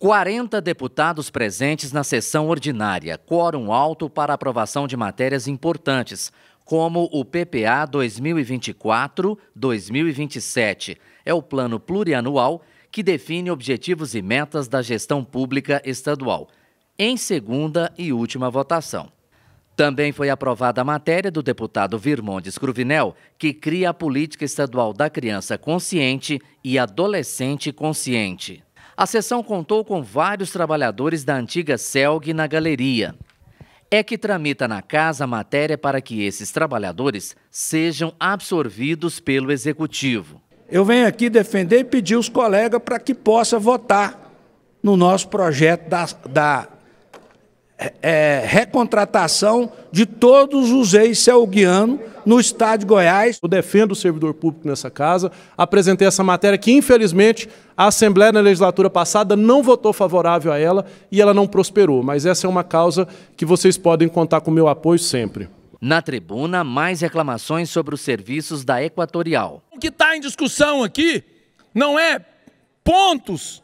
40 deputados presentes na sessão ordinária, quórum alto para aprovação de matérias importantes, como o PPA 2024-2027. É o plano plurianual que define objetivos e metas da gestão pública estadual, em segunda e última votação. Também foi aprovada a matéria do deputado Virmondes Cruvinel, que cria a Política Estadual da Criança Consciente e Adolescente Consciente. A sessão contou com vários trabalhadores da antiga CELG na galeria. É que tramita na casa a matéria para que esses trabalhadores sejam absorvidos pelo Executivo. Eu venho aqui defender e pedir os colegas para que possa votar no nosso projeto da, da é, recontratação de todos os ex-celguianos no estado de Goiás. Eu defendo o servidor público nessa casa, apresentei essa matéria que, infelizmente, a Assembleia na legislatura passada não votou favorável a ela e ela não prosperou. Mas essa é uma causa que vocês podem contar com o meu apoio sempre. Na tribuna, mais reclamações sobre os serviços da Equatorial. O que está em discussão aqui não é pontos,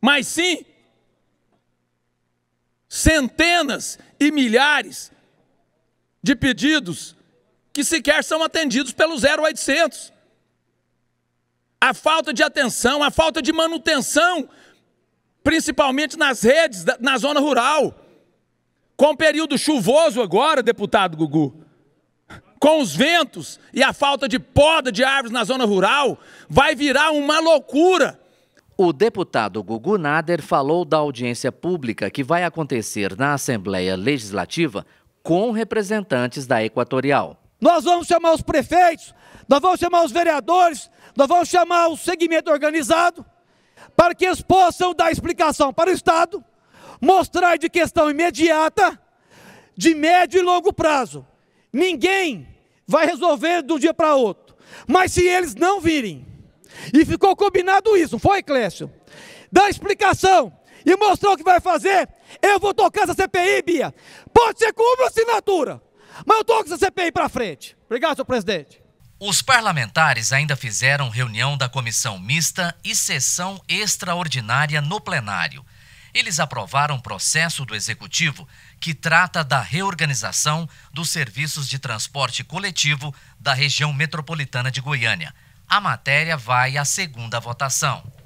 mas sim centenas e milhares de pedidos que sequer são atendidos pelo 0800. A falta de atenção, a falta de manutenção, principalmente nas redes, na zona rural. Com o período chuvoso agora, deputado Gugu, com os ventos e a falta de poda de árvores na zona rural, vai virar uma loucura o deputado Gugu Nader falou da audiência pública que vai acontecer na Assembleia Legislativa com representantes da Equatorial. Nós vamos chamar os prefeitos, nós vamos chamar os vereadores, nós vamos chamar o segmento organizado para que eles possam dar explicação para o Estado, mostrar de questão imediata, de médio e longo prazo. Ninguém vai resolver do dia para outro. Mas se eles não virem e ficou combinado isso, foi, Clécio? Dá explicação e mostrou o que vai fazer. Eu vou tocar essa CPI, Bia. Pode ser com uma assinatura, mas eu toco essa CPI para frente. Obrigado, senhor presidente. Os parlamentares ainda fizeram reunião da comissão mista e sessão extraordinária no plenário. Eles aprovaram o processo do executivo que trata da reorganização dos serviços de transporte coletivo da região metropolitana de Goiânia a matéria vai à segunda votação.